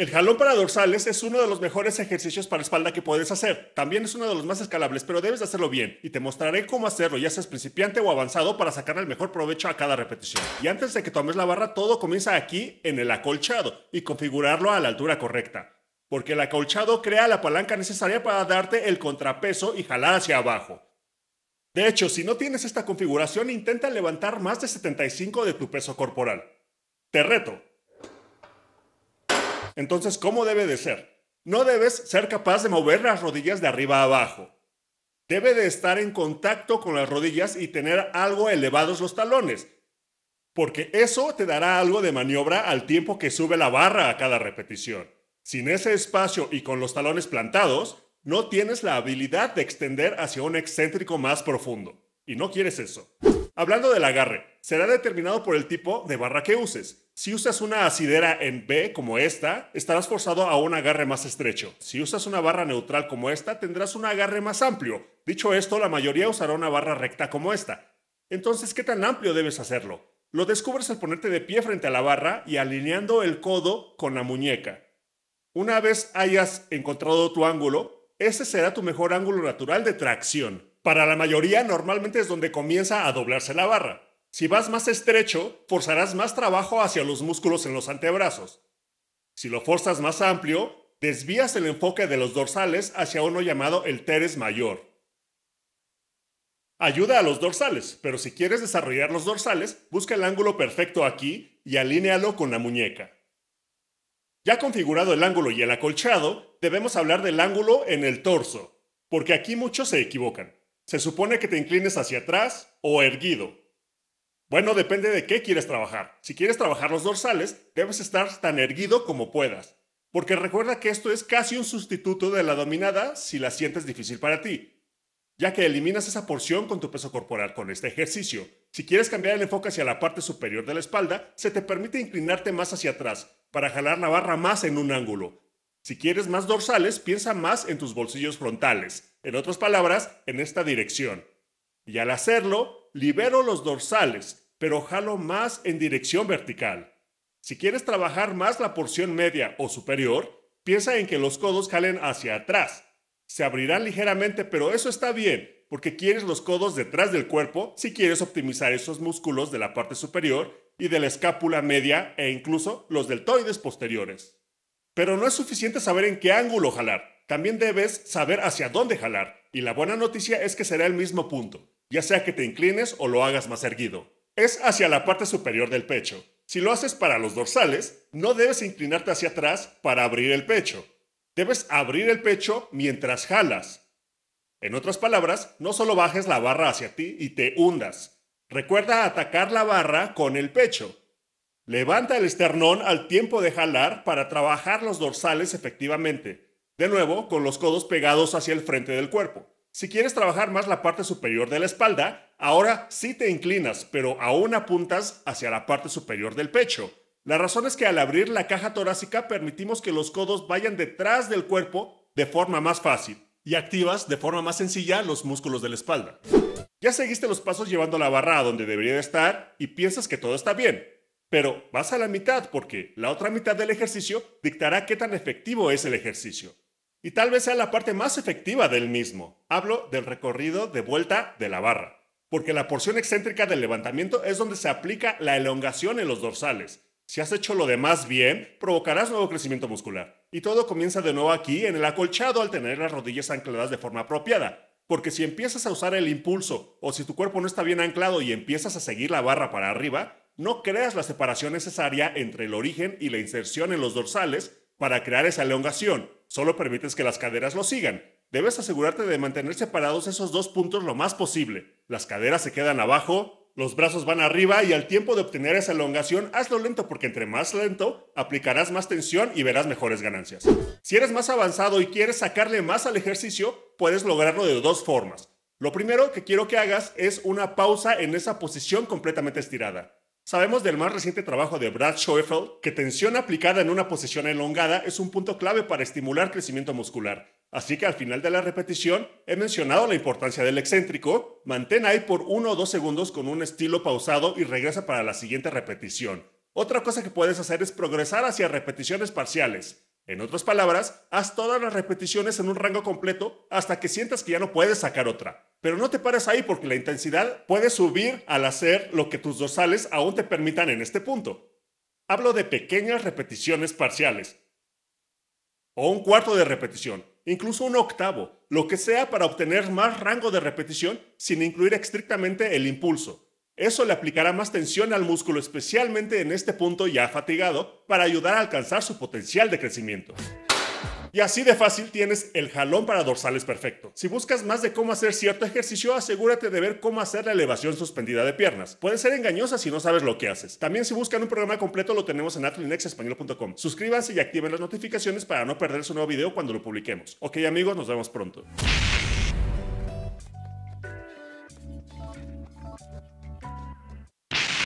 El jalón para dorsales es uno de los mejores ejercicios para espalda que puedes hacer. También es uno de los más escalables, pero debes hacerlo bien y te mostraré cómo hacerlo, ya seas principiante o avanzado, para sacar el mejor provecho a cada repetición. Y antes de que tomes la barra, todo comienza aquí en el acolchado y configurarlo a la altura correcta. Porque el acolchado crea la palanca necesaria para darte el contrapeso y jalar hacia abajo. De hecho, si no tienes esta configuración, intenta levantar más de 75 de tu peso corporal. Te reto, entonces, ¿cómo debe de ser? No debes ser capaz de mover las rodillas de arriba a abajo. Debe de estar en contacto con las rodillas y tener algo elevados los talones, porque eso te dará algo de maniobra al tiempo que sube la barra a cada repetición. Sin ese espacio y con los talones plantados, no tienes la habilidad de extender hacia un excéntrico más profundo y no quieres eso. Hablando del agarre, será determinado por el tipo de barra que uses. Si usas una asidera en B como esta, estarás forzado a un agarre más estrecho. Si usas una barra neutral como esta, tendrás un agarre más amplio. Dicho esto, la mayoría usará una barra recta como esta. Entonces, ¿qué tan amplio debes hacerlo? Lo descubres al ponerte de pie frente a la barra y alineando el codo con la muñeca. Una vez hayas encontrado tu ángulo, ese será tu mejor ángulo natural de tracción para la mayoría normalmente es donde comienza a doblarse la barra. Si vas más estrecho, forzarás más trabajo hacia los músculos en los antebrazos. Si lo forzas más amplio, desvías el enfoque de los dorsales hacia uno llamado el teres mayor. Ayuda a los dorsales, pero si quieres desarrollar los dorsales, busca el ángulo perfecto aquí y alínealo con la muñeca. Ya configurado el ángulo y el acolchado, debemos hablar del ángulo en el torso, porque aquí muchos se equivocan. Se supone que te inclines hacia atrás o erguido. Bueno, depende de qué quieres trabajar. Si quieres trabajar los dorsales, debes estar tan erguido como puedas. Porque recuerda que esto es casi un sustituto de la dominada si la sientes difícil para ti, ya que eliminas esa porción con tu peso corporal con este ejercicio. Si quieres cambiar el enfoque hacia la parte superior de la espalda, se te permite inclinarte más hacia atrás para jalar la barra más en un ángulo. Si quieres más dorsales, piensa más en tus bolsillos frontales, en otras palabras, en esta dirección. Y al hacerlo, libero los dorsales, pero jalo más en dirección vertical. Si quieres trabajar más la porción media o superior, piensa en que los codos jalen hacia atrás. Se abrirán ligeramente, pero eso está bien, porque quieres los codos detrás del cuerpo si quieres optimizar esos músculos de la parte superior y de la escápula media e incluso los deltoides posteriores. Pero no es suficiente saber en qué ángulo jalar. También debes saber hacia dónde jalar, y la buena noticia es que será el mismo punto, ya sea que te inclines o lo hagas más erguido. Es hacia la parte superior del pecho. Si lo haces para los dorsales, no debes inclinarte hacia atrás para abrir el pecho. Debes abrir el pecho mientras jalas. En otras palabras, no solo bajes la barra hacia ti y te hundas. Recuerda atacar la barra con el pecho. Levanta el esternón al tiempo de jalar para trabajar los dorsales efectivamente. De nuevo, con los codos pegados hacia el frente del cuerpo. Si quieres trabajar más la parte superior de la espalda, ahora sí te inclinas, pero aún apuntas hacia la parte superior del pecho. La razón es que al abrir la caja torácica permitimos que los codos vayan detrás del cuerpo de forma más fácil y activas de forma más sencilla los músculos de la espalda. Ya seguiste los pasos llevando la barra a donde debería estar y piensas que todo está bien, pero vas a la mitad porque la otra mitad del ejercicio dictará qué tan efectivo es el ejercicio y tal vez sea la parte más efectiva del mismo. Hablo del recorrido de vuelta de la barra, porque la porción excéntrica del levantamiento es donde se aplica la elongación en los dorsales. Si has hecho lo demás bien, provocarás nuevo crecimiento muscular. Y todo comienza de nuevo aquí, en el acolchado, al tener las rodillas ancladas de forma apropiada. Porque si empiezas a usar el impulso, o si tu cuerpo no está bien anclado y empiezas a seguir la barra para arriba, no creas la separación necesaria entre el origen y la inserción en los dorsales para crear esa elongación, Solo permites que las caderas lo sigan. Debes asegurarte de mantener separados esos dos puntos lo más posible. Las caderas se quedan abajo, los brazos van arriba y al tiempo de obtener esa elongación, hazlo lento porque entre más lento, aplicarás más tensión y verás mejores ganancias. Si eres más avanzado y quieres sacarle más al ejercicio, puedes lograrlo de dos formas. Lo primero que quiero que hagas es una pausa en esa posición completamente estirada. Sabemos del más reciente trabajo de Brad Schoeffel que tensión aplicada en una posición elongada es un punto clave para estimular crecimiento muscular. Así que al final de la repetición he mencionado la importancia del excéntrico. Mantén ahí por uno o dos segundos con un estilo pausado y regresa para la siguiente repetición. Otra cosa que puedes hacer es progresar hacia repeticiones parciales. En otras palabras, haz todas las repeticiones en un rango completo hasta que sientas que ya no puedes sacar otra. Pero no te pares ahí porque la intensidad puede subir al hacer lo que tus dorsales aún te permitan en este punto. Hablo de pequeñas repeticiones parciales. O un cuarto de repetición, incluso un octavo, lo que sea para obtener más rango de repetición sin incluir estrictamente el impulso. Eso le aplicará más tensión al músculo, especialmente en este punto ya fatigado, para ayudar a alcanzar su potencial de crecimiento. Y así de fácil tienes el jalón para dorsales perfecto. Si buscas más de cómo hacer cierto ejercicio, asegúrate de ver cómo hacer la elevación suspendida de piernas. Puede ser engañosa si no sabes lo que haces. También si buscan un programa completo lo tenemos en atlinexespañol.com. Suscríbanse y activen las notificaciones para no perder su nuevo video cuando lo publiquemos. Ok amigos, nos vemos pronto.